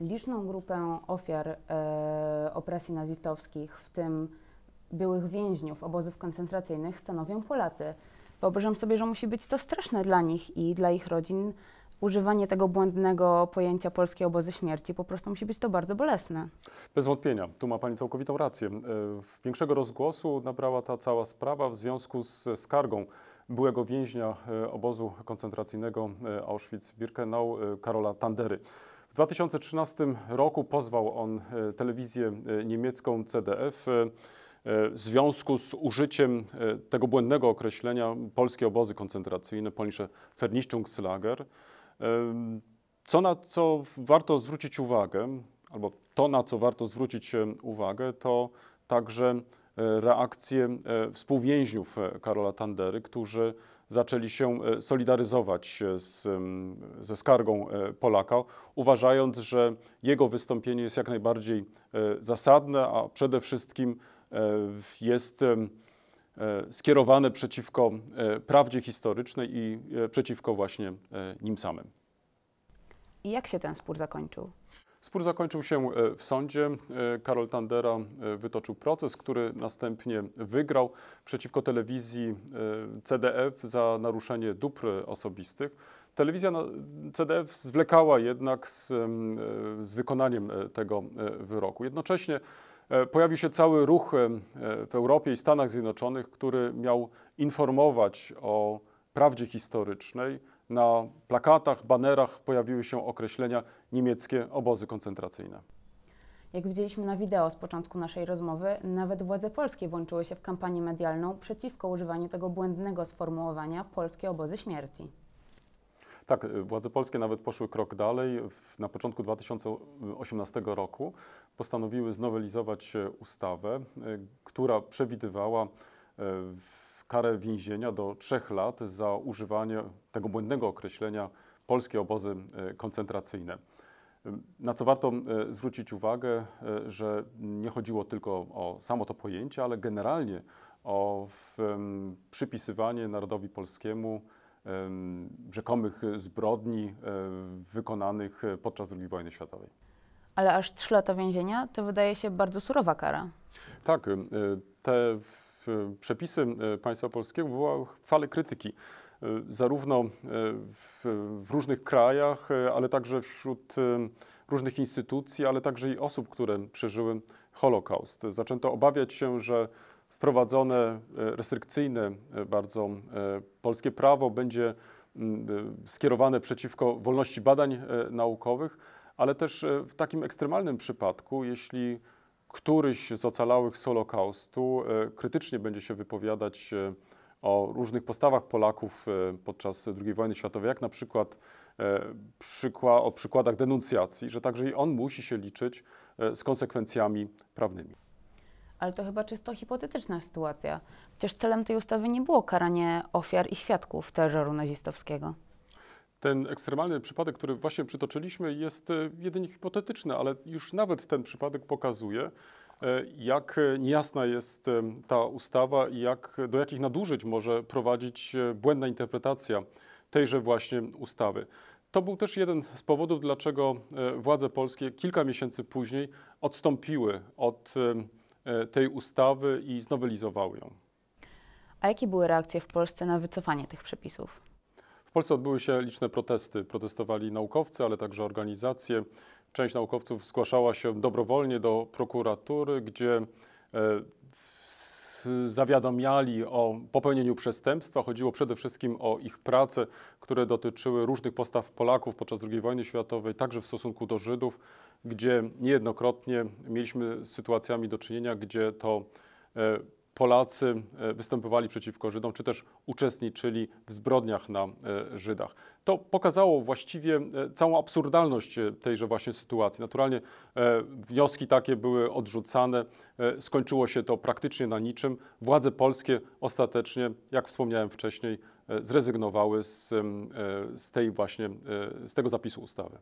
liczną grupę ofiar e, opresji nazistowskich, w tym byłych więźniów obozów koncentracyjnych, stanowią Polacy. Wyobrażam sobie, że musi być to straszne dla nich i dla ich rodzin. Używanie tego błędnego pojęcia polskie obozy śmierci po prostu musi być to bardzo bolesne. Bez wątpienia, tu ma Pani całkowitą rację. E, większego rozgłosu nabrała ta cała sprawa w związku z skargą byłego więźnia e, obozu koncentracyjnego Auschwitz-Birkenau Karola Tandery. W 2013 roku pozwał on e, telewizję e, niemiecką CDF e, w związku z użyciem tego błędnego określenia polskie obozy koncentracyjne, polnicze Vernichtungslager. Co na co warto zwrócić uwagę, albo to na co warto zwrócić uwagę, to także reakcje współwięźniów Karola Tandery, którzy zaczęli się e, solidaryzować e, z, ze skargą e, Polaka, uważając, że jego wystąpienie jest jak najbardziej zasadne, a przede wszystkim jest skierowane przeciwko prawdzie historycznej i przeciwko właśnie nim samym. I jak się ten spór zakończył? Spór zakończył się e, w sądzie. E, Karol Tandera e, wytoczył proces, który następnie wygrał przeciwko telewizji CDF za naruszenie dóbr osobistych. Telewizja no, CDF zwlekała jednak z, z wykonaniem tego wyroku. Jednocześnie pojawił się cały ruch w Europie i Stanach Zjednoczonych, który miał informować o prawdzie historycznej na plakatach, banerach pojawiły się określenia niemieckie obozy koncentracyjne. Jak widzieliśmy na wideo z początku naszej rozmowy, nawet władze polskie włączyły się w kampanię medialną przeciwko używaniu tego błędnego sformułowania polskie obozy śmierci. Tak, władze polskie nawet poszły krok dalej. Na początku 2018 roku postanowiły znowelizować e, ustawę, e, która przewidywała e, karę więzienia do trzech lat za używanie tego błędnego określenia polskie obozy e, koncentracyjne. Na co warto e, zwrócić uwagę, e, że nie chodziło tylko o samo to pojęcie, ale generalnie o przypisywanie narodowi polskiemu rzekomych zbrodni wykonanych podczas II wojny światowej. Ale aż trzy lata więzienia to wydaje się bardzo surowa kara. Tak, te przepisy e, państwa polskiego wywołały falę krytyki e, zarówno e, w, w, różnych krajach, ale także wśród różnych instytucji, ale także i osób, które przeżyły Holokaust. Zaczęto obawiać się, że wprowadzone restrykcyjne bardzo polskie prawo będzie skierowane przeciwko wolności badań naukowych, ale też w takim ekstremalnym przypadku, jeśli któryś z ocalałych z Holokaustu e, krytycznie będzie się wypowiadać e, o różnych postawach Polaków e, podczas II wojny światowej, jak na przykład o przykładach denuncjacji, że także i on musi się liczyć z konsekwencjami prawnymi. Ale to chyba czysto hipotetyczna sytuacja. Przecież celem tej ustawy nie było karanie ofiar i świadków terroru nazistowskiego. Ten ekstremalny przypadek, który właśnie przytoczyliśmy, jest e, jedynie hipotetyczny, ale już nawet ten przypadek pokazuje, e, jak niejasna jest e, ta ustawa i jak, do jakich nadużyć może prowadzić błędna interpretacja tejże właśnie ustawy. To był też jeden z powodów, dlaczego władze polskie kilka miesięcy później odstąpiły od tej ustawy i znowelizowały ją. A jakie były reakcje w Polsce na wycofanie tych przepisów? Polsce odbyły się liczne protesty. Protestowali naukowcy, ale także organizacje. Część naukowców zgłaszała się dobrowolnie do prokuratury, gdzie e, zawiadomiali o popełnieniu przestępstwa. Chodziło przede wszystkim o ich prace, które dotyczyły różnych postaw Polaków podczas II wojny światowej, także w stosunku do Żydów, gdzie niejednokrotnie mieliśmy z sytuacjami do czynienia, gdzie to e, Polacy e, występowali przeciwko Żydom, czy też uczestniczyli w zbrodniach na e, Żydach. To pokazało właściwie e, całą absurdalność tejże właśnie sytuacji. Naturalnie wnioski takie były odrzucane, skończyło się to praktycznie na niczym. Władze polskie ostatecznie, jak wspomniałem wcześniej, zrezygnowały z, z tej właśnie, z tego zapisu ustawy.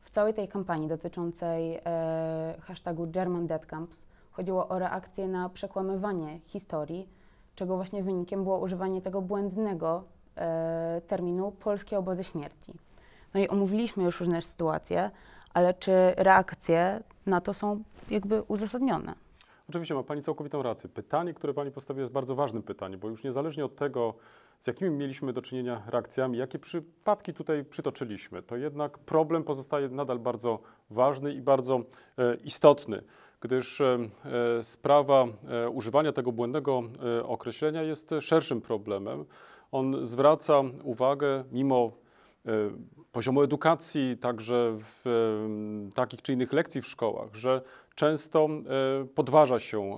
W całej tej kampanii dotyczącej hashtagu German Dead Camps Chodziło o reakcję na przekłamywanie historii, czego właśnie wynikiem było używanie tego błędnego e, terminu polskie obozy śmierci. No i omówiliśmy już różne sytuacje, ale czy reakcje na to są jakby uzasadnione? Oczywiście ma Pani całkowitą rację. Pytanie, które Pani postawiła, jest bardzo ważnym pytaniem, bo już niezależnie od tego, z jakimi mieliśmy do czynienia reakcjami? Jakie przypadki tutaj przytoczyliśmy? To jednak problem pozostaje nadal bardzo ważny i bardzo e, istotny, gdyż e, e, sprawa używania tego błędnego określenia jest szerszym problemem. On zwraca uwagę, mimo poziomu edukacji, także w takich czy innych lekcji w szkołach, że często e, podważa się e,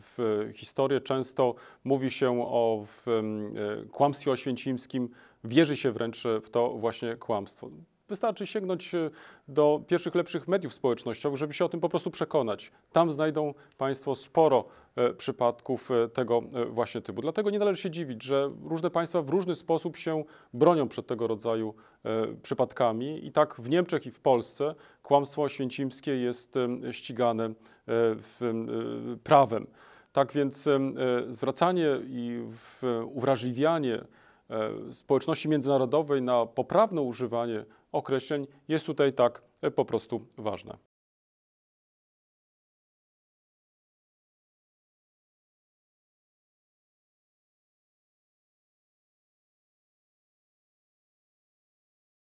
w historię, często mówi się o e, kłamstwie oświęcimskim, wierzy się wręcz w to właśnie kłamstwo. Wystarczy sięgnąć e, do pierwszych, lepszych mediów społecznościowych, żeby się o tym po prostu przekonać. Tam znajdą Państwo sporo e, przypadków e, tego właśnie typu. Dlatego nie należy się dziwić, że różne państwa w różny sposób się bronią przed tego rodzaju przypadkami. I tak w Niemczech i w Polsce kłamstwo święcimskie jest ścigane prawem. Tak więc zwracanie i uwrażliwianie E, społeczności międzynarodowej na poprawne używanie określeń jest tutaj tak e, po prostu ważne.